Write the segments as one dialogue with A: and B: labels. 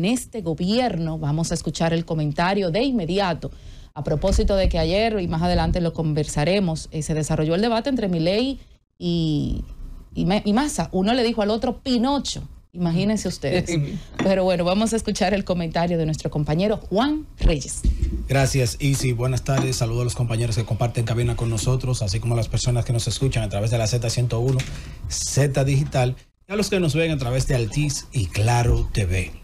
A: en este gobierno. Vamos a escuchar el comentario de inmediato. A propósito de que ayer y más adelante lo conversaremos, eh, se desarrolló el debate entre Miley y, y, Massa. Uno le dijo al otro Pinocho. Imagínense ustedes. Pero bueno, vamos a escuchar el comentario de nuestro compañero Juan Reyes. Gracias, Isi. Buenas tardes. Saludo a los compañeros que comparten cabina con nosotros, así como a las personas que nos escuchan a través de la Z101, Z Digital, a los que nos ven a través de Altiz y Claro TV.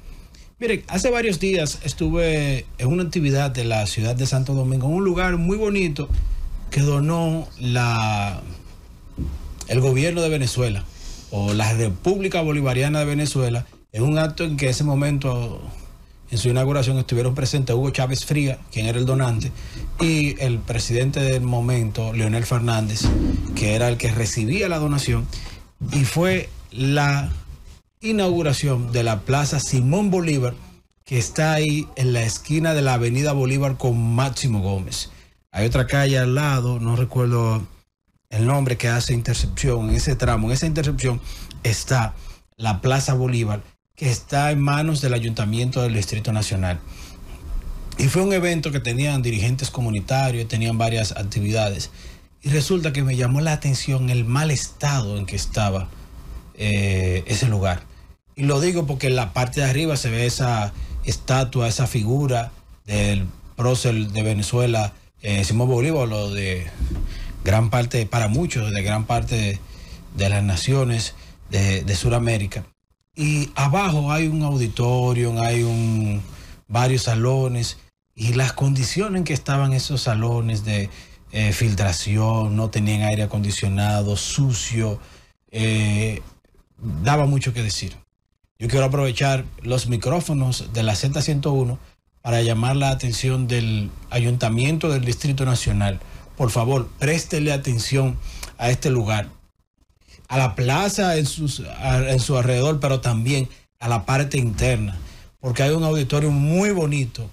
A: Mire, hace varios días estuve en una actividad de la ciudad de Santo Domingo, en un lugar muy bonito que donó la, el gobierno de Venezuela o la República Bolivariana de Venezuela, en un acto en que ese momento, en su inauguración, estuvieron presentes Hugo Chávez Fría, quien era el donante, y el presidente del momento, Leonel Fernández, que era el que recibía la donación, y fue la inauguración de la Plaza Simón Bolívar, que está ahí en la esquina de la Avenida Bolívar con Máximo Gómez. Hay otra calle al lado, no recuerdo el nombre que hace intercepción en ese tramo. En esa intercepción está la Plaza Bolívar, que está en manos del Ayuntamiento del Distrito Nacional. Y fue un evento que tenían dirigentes comunitarios, tenían varias actividades. Y resulta que me llamó la atención el mal estado en que estaba eh, ese lugar. Y lo digo porque en la parte de arriba se ve esa estatua, esa figura del prócer de Venezuela, eh, Simón Bolívar, lo de gran parte, para muchos, de gran parte de, las naciones de, Suramérica Sudamérica. Y abajo hay un auditorio, hay un, varios salones y las condiciones en que estaban esos salones de eh, filtración, no tenían aire acondicionado, sucio, daba mucho que decir. Yo quiero aprovechar los micrófonos de la Z101 para llamar la atención del Ayuntamiento del Distrito Nacional. Por favor, préstele atención a este lugar, a la plaza en, en su alrededor, pero también a la parte interna, porque hay un auditorio muy bonito,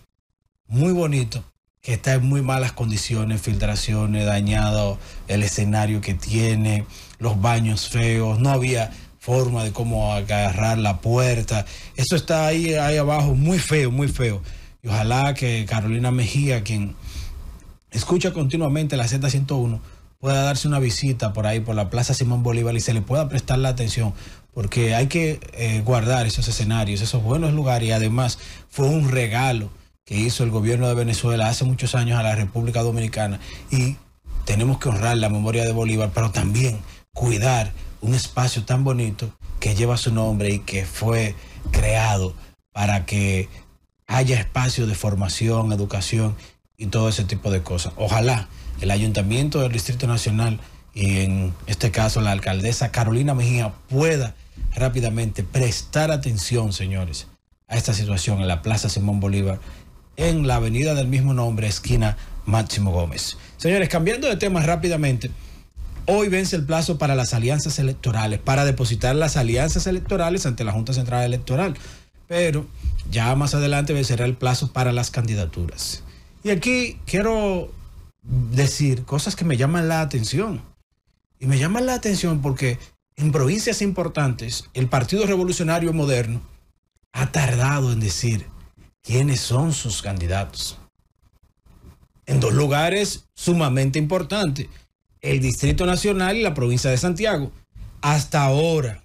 A: muy bonito, que está en muy malas condiciones, filtraciones, dañado el escenario que tiene, los baños feos, no había forma de cómo agarrar la puerta. Eso está ahí, ahí abajo, muy feo, muy feo. Y ojalá que Carolina Mejía, quien escucha continuamente la Z101, pueda darse una visita por ahí, por la Plaza Simón Bolívar y se le pueda prestar la atención, porque hay que eh, guardar esos escenarios, esos buenos lugares y además fue un regalo que hizo el gobierno de Venezuela hace muchos años a la República Dominicana y tenemos que honrar la memoria de Bolívar, pero también cuidar un espacio tan bonito que lleva su nombre y que fue creado para que haya espacio de formación, educación y todo ese tipo de cosas. Ojalá el ayuntamiento del Distrito Nacional y en este caso la alcaldesa Carolina Mejía pueda rápidamente prestar atención, señores, a esta situación en la Plaza Simón Bolívar, en la avenida del mismo nombre, esquina Máximo Gómez. Señores, cambiando de tema rápidamente. Hoy vence el plazo para las alianzas electorales, para depositar las alianzas electorales ante la Junta Central Electoral. Pero ya más adelante vencerá el plazo para las candidaturas. Y aquí quiero decir cosas que me llaman la atención. Y me llaman la atención porque en provincias importantes el Partido Revolucionario Moderno ha tardado en decir quiénes son sus candidatos. En dos lugares sumamente importantes el Distrito Nacional y la provincia de Santiago. Hasta ahora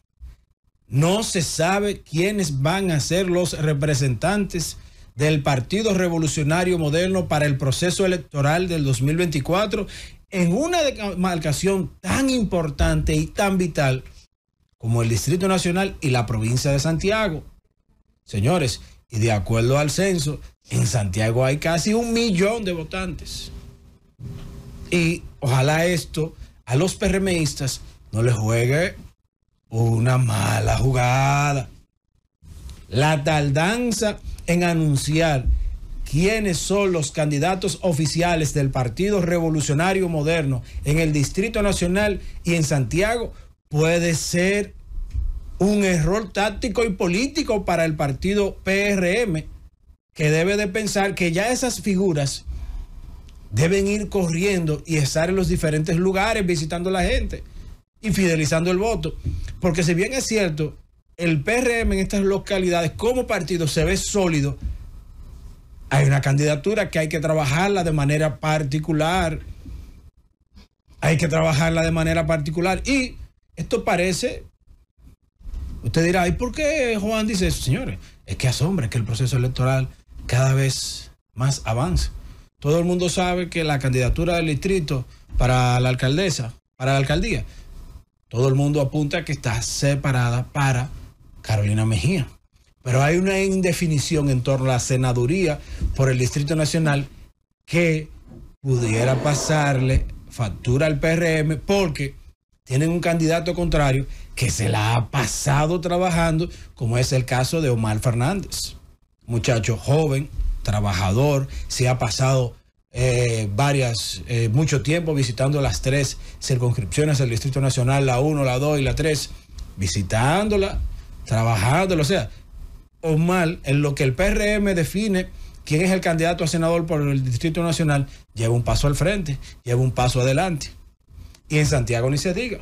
A: no se sabe quiénes van a ser los representantes del Partido Revolucionario Moderno para el proceso electoral del 2024 en una demarcación tan importante y tan vital como el Distrito Nacional y la provincia de Santiago. Señores, y de acuerdo al censo, en Santiago hay casi un millón de votantes. Y ojalá esto a los PRMistas no les juegue una mala jugada. La tardanza en anunciar quiénes son los candidatos oficiales del Partido Revolucionario Moderno en el Distrito Nacional y en Santiago puede ser un error táctico y político para el partido PRM, que debe de pensar que ya esas figuras deben ir corriendo y estar en los diferentes lugares visitando a la gente y fidelizando el voto. Porque si bien es cierto, el PRM en estas localidades como partido se ve sólido, hay una candidatura que hay que trabajarla de manera particular. Hay que trabajarla de manera particular. Y esto parece, usted dirá, ¿y por qué Juan dice eso? Señores, es que asombra que el proceso electoral cada vez más avance todo el mundo sabe que la candidatura del distrito para la alcaldesa, para la alcaldía, todo el mundo apunta que está separada para Carolina Mejía. Pero hay una indefinición en torno a la senaduría por el Distrito Nacional que pudiera pasarle factura al PRM porque tienen un candidato contrario que se la ha pasado trabajando, como es el caso de Omar Fernández. Muchacho joven, trabajador, se ha pasado eh, varias, eh, mucho tiempo visitando las tres circunscripciones del Distrito Nacional, la 1, la 2 y la 3, visitándola, trabajándola, o sea, o mal, en lo que el PRM define quién es el candidato a senador por el Distrito Nacional, lleva un paso al frente, lleva un paso adelante. Y en Santiago ni se diga.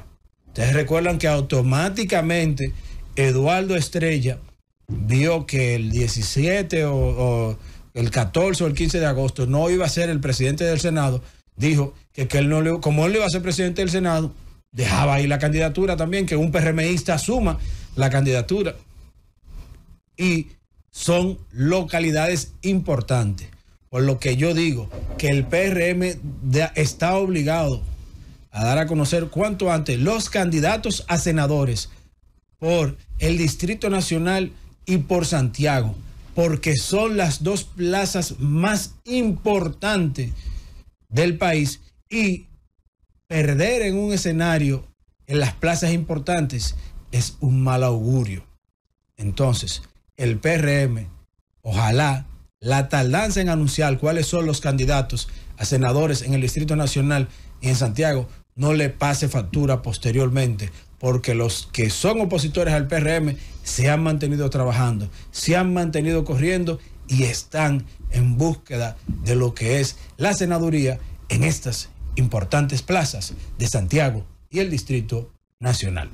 A: Ustedes recuerdan que automáticamente Eduardo Estrella vio que el 17 o el 14 o el 15 de agosto no iba a ser el presidente del Senado, dijo que, él no le, como él no iba a ser presidente del Senado, dejaba ahí la candidatura también, que un PRMista asuma la candidatura. Y son localidades importantes. Por lo que yo digo que el PRM está obligado a dar a conocer cuanto antes los candidatos a senadores por el Distrito Nacional y por Santiago porque son las dos plazas más importantes del país y perder en un escenario en las plazas importantes es un mal augurio. Entonces, el PRM, ojalá la tardanza en anunciar cuáles son los candidatos a senadores en el Distrito Nacional y en Santiago no le pase factura posteriormente, porque los que son opositores al PRM se han mantenido trabajando, se han mantenido corriendo y están en búsqueda de lo que es la senaduría en estas importantes plazas de Santiago y el Distrito Nacional.